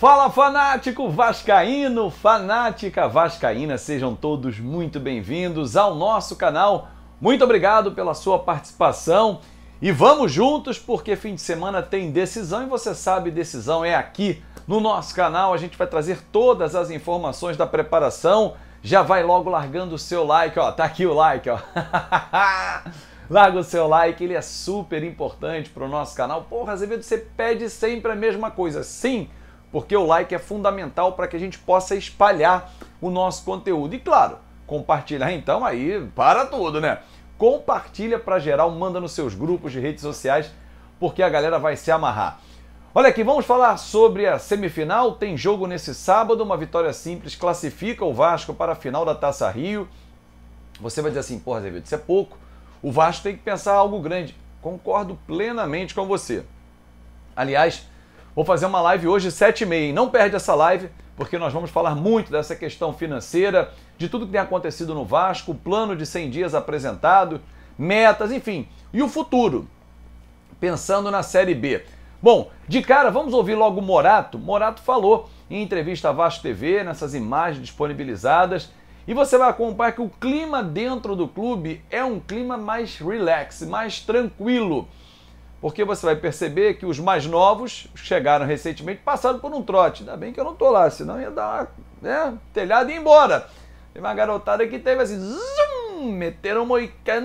Fala fanático vascaíno, fanática vascaína, sejam todos muito bem-vindos ao nosso canal. Muito obrigado pela sua participação e vamos juntos porque fim de semana tem decisão e você sabe, decisão é aqui no nosso canal. A gente vai trazer todas as informações da preparação. Já vai logo largando o seu like, ó, tá aqui o like, ó. Larga o seu like, ele é super importante para o nosso canal. Porra, Azevedo, você pede sempre a mesma coisa. Sim, porque o like é fundamental para que a gente possa espalhar o nosso conteúdo. E claro, compartilhar ah, então aí para tudo, né? Compartilha para geral, manda nos seus grupos de redes sociais, porque a galera vai se amarrar. Olha aqui, vamos falar sobre a semifinal. Tem jogo nesse sábado, uma vitória simples classifica o Vasco para a final da Taça Rio. Você vai dizer assim, porra, Zé isso é pouco. O Vasco tem que pensar algo grande. Concordo plenamente com você. Aliás, Vou fazer uma live hoje, 7h30. Não perde essa live, porque nós vamos falar muito dessa questão financeira, de tudo que tem acontecido no Vasco, o plano de 100 dias apresentado, metas, enfim. E o futuro, pensando na Série B. Bom, de cara, vamos ouvir logo o Morato. Morato falou em entrevista à Vasco TV, nessas imagens disponibilizadas, e você vai acompanhar que o clima dentro do clube é um clima mais relax, mais tranquilo. Porque você vai perceber que os mais novos chegaram recentemente, passaram por um trote. Ainda bem que eu não tô lá, senão ia dar né, telhado e ir embora. Tem uma garotada que teve assim, zum, meteram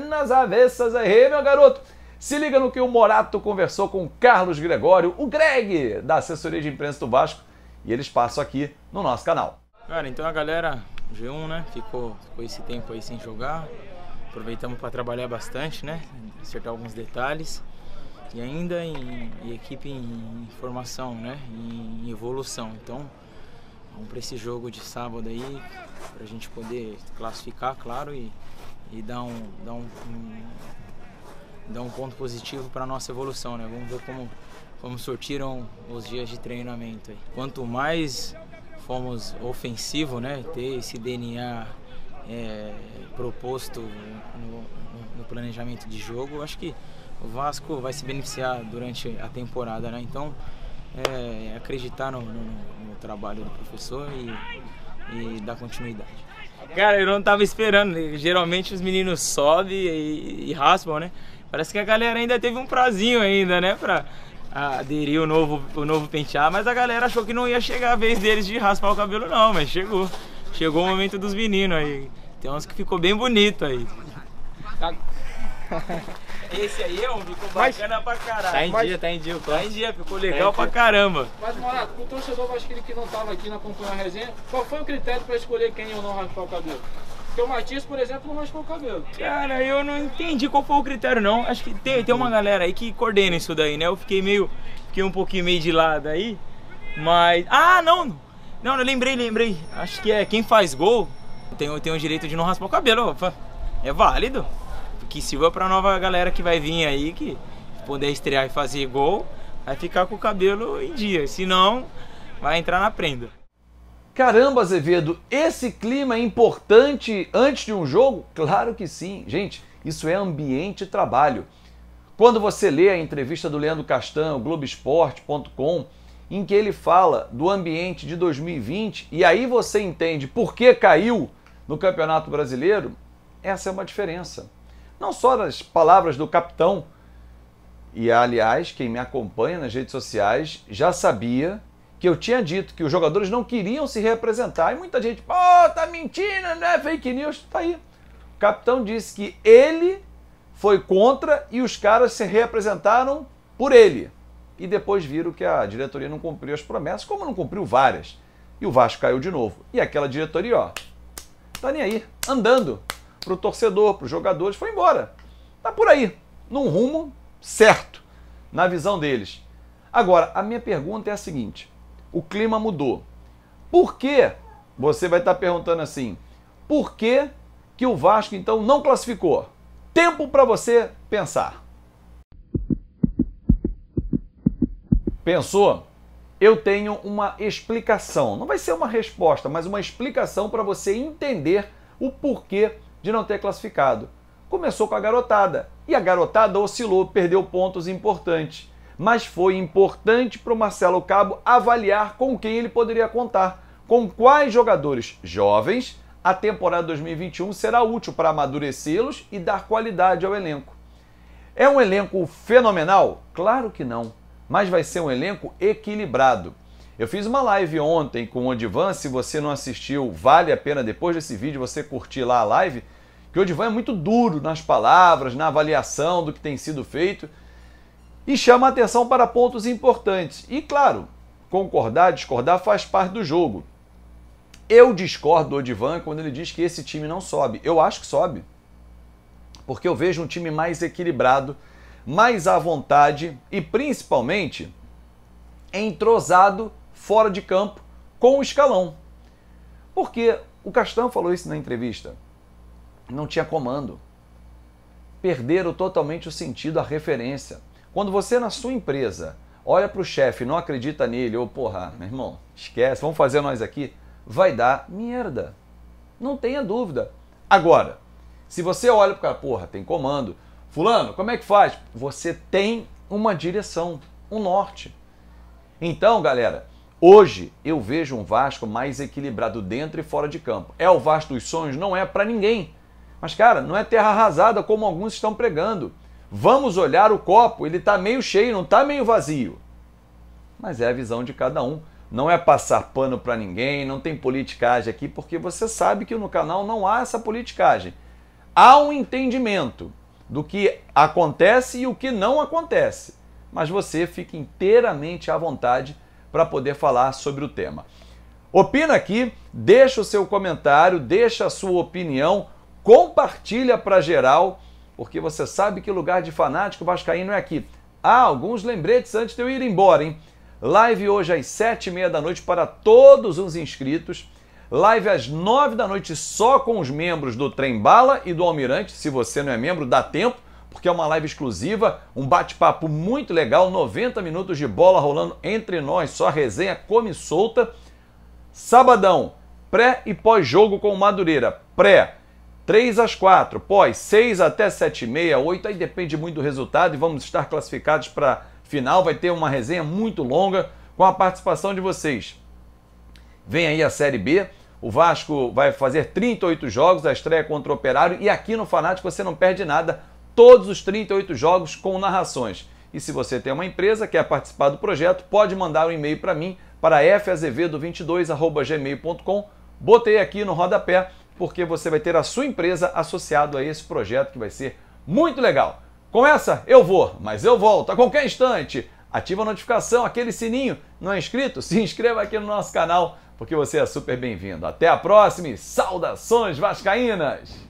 nas avessas aí, meu garoto. Se liga no que o Morato conversou com o Carlos Gregório, o Greg, da assessoria de imprensa do Vasco, e eles passam aqui no nosso canal. Cara, então a galera G1, né, ficou, ficou esse tempo aí sem jogar. Aproveitamos para trabalhar bastante, né, acertar alguns detalhes e ainda em, em equipe em, em, formação, né? Em, em evolução. Então, vamos para esse jogo de sábado aí, para a gente poder classificar, claro, e, e dar, um, dar, um, um, dar um ponto positivo para a nossa evolução, né? Vamos ver como, como sortiram os dias de treinamento. Aí. Quanto mais fomos ofensivo, né? Ter esse DNA é, proposto no, no, planejamento de jogo, acho que o Vasco vai se beneficiar durante a temporada, né? Então, é, é, acreditar no, no, no, trabalho do professor e, e dar continuidade. Cara, eu não tava esperando. Né? Geralmente os meninos sobem e, e, raspam, né? Parece que a galera ainda teve um prazinho ainda, né? Pra aderir o novo, o novo pentear, mas a galera achou que não ia chegar a vez deles de raspar o cabelo, não, mas chegou. Chegou o momento dos meninos aí. Tem uns que ficou bem bonito aí. Tá. Esse aí é um, ficou Mas, bacana pra caralho. Tá em Mas, dia, tá em dia o Tá em dia, ficou legal tá pra caramba. Mas, Morato, o torcedor acho que ele que não tava aqui, não acompanhou a resenha, qual foi o critério pra escolher quem ou não raspar o cabelo? Porque o Matias, por exemplo, não raspou o cabelo. Cara, eu não entendi qual foi o critério, não. Acho que tem, tem uma galera aí que coordena isso daí, né? Eu fiquei meio, fiquei um pouquinho meio de lado aí, mas... Ah, não! Não, lembrei, lembrei. Acho que é quem faz gol tem, tem o direito de não raspar o cabelo. Opa. É válido que sirva é pra nova galera que vai vir aí, que poder estrear e fazer gol, vai ficar com o cabelo em dia. Se não, vai entrar na prenda. Caramba, Azevedo, esse clima é importante antes de um jogo? Claro que sim. Gente, isso é ambiente trabalho. Quando você lê a entrevista do Leandro Castanho, Globoesporte.com, em que ele fala do ambiente de 2020 e aí você entende por que caiu no Campeonato Brasileiro, essa é uma diferença não só nas palavras do capitão, e aliás, quem me acompanha nas redes sociais já sabia que eu tinha dito que os jogadores não queriam se representar. E muita gente, pô, oh, tá mentindo, né? Fake news. Tá aí. O capitão disse que ele foi contra e os caras se reapresentaram por ele. E depois viram que a diretoria não cumpriu as promessas, como não cumpriu várias. E o Vasco caiu de novo. E aquela diretoria, ó, tá nem aí, andando para o torcedor, para os jogadores, foi embora. Está por aí, num rumo certo, na visão deles. Agora, a minha pergunta é a seguinte: o clima mudou. Por que, você vai estar tá perguntando assim, por que, que o Vasco então não classificou? Tempo para você pensar. Pensou? Eu tenho uma explicação. Não vai ser uma resposta, mas uma explicação para você entender o porquê de não ter classificado. Começou com a garotada e a garotada oscilou, perdeu pontos importantes. Mas foi importante para o Marcelo Cabo avaliar com quem ele poderia contar, com quais jogadores jovens a temporada 2021 será útil para amadurecê-los e dar qualidade ao elenco. É um elenco fenomenal? Claro que não, mas vai ser um elenco equilibrado. Eu fiz uma live ontem com o Odivan, se você não assistiu, vale a pena depois desse vídeo você curtir lá a live porque o Odivan é muito duro nas palavras, na avaliação do que tem sido feito e chama atenção para pontos importantes. E claro, concordar, discordar faz parte do jogo. Eu discordo do Odivan quando ele diz que esse time não sobe. Eu acho que sobe. Porque eu vejo um time mais equilibrado, mais à vontade e principalmente entrosado fora de campo com o escalão. Porque o Castan falou isso na entrevista não tinha comando. Perderam totalmente o sentido, a referência. Quando você na sua empresa olha para o chefe, não acredita nele, ou porra, meu irmão, esquece, vamos fazer nós aqui, vai dar merda. Não tenha dúvida. Agora, se você olha para o cara, porra, tem comando, fulano, como é que faz? Você tem uma direção, um norte. Então, galera, hoje eu vejo um Vasco mais equilibrado dentro e fora de campo. É o Vasco dos sonhos? Não é para ninguém. Mas, cara, não é terra arrasada como alguns estão pregando. Vamos olhar o copo, ele está meio cheio, não está meio vazio. Mas é a visão de cada um. Não é passar pano para ninguém, não tem politicagem aqui, porque você sabe que no canal não há essa politicagem. Há um entendimento do que acontece e o que não acontece. Mas você fica inteiramente à vontade para poder falar sobre o tema. Opina aqui, deixa o seu comentário, deixa a sua opinião compartilha para geral, porque você sabe que lugar de fanático vascaíno é aqui. Ah, alguns lembretes antes de eu ir embora, hein? Live hoje às sete e meia da noite para todos os inscritos. Live às nove da noite só com os membros do Trem Bala e do Almirante. Se você não é membro, dá tempo, porque é uma live exclusiva, um bate-papo muito legal, 90 minutos de bola rolando entre nós, só resenha come solta. Sabadão, pré e pós-jogo com o Madureira. Pré, 3 às 4, pós 6 até 7 e meia, 8, aí depende muito do resultado e vamos estar classificados para final. Vai ter uma resenha muito longa com a participação de vocês. Vem aí a Série B. O Vasco vai fazer 38 jogos, a estreia contra o Operário. E aqui no Fanático você não perde nada. Todos os 38 jogos com narrações. E se você tem uma empresa, quer participar do projeto, pode mandar um e-mail para mim, para fazevedo22.gmail.com. Botei aqui no rodapé porque você vai ter a sua empresa associado a esse projeto que vai ser muito legal. Com essa, eu vou, mas eu volto a qualquer instante. Ativa a notificação, aquele sininho. Não é inscrito? Se inscreva aqui no nosso canal, porque você é super bem-vindo. Até a próxima e saudações vascaínas!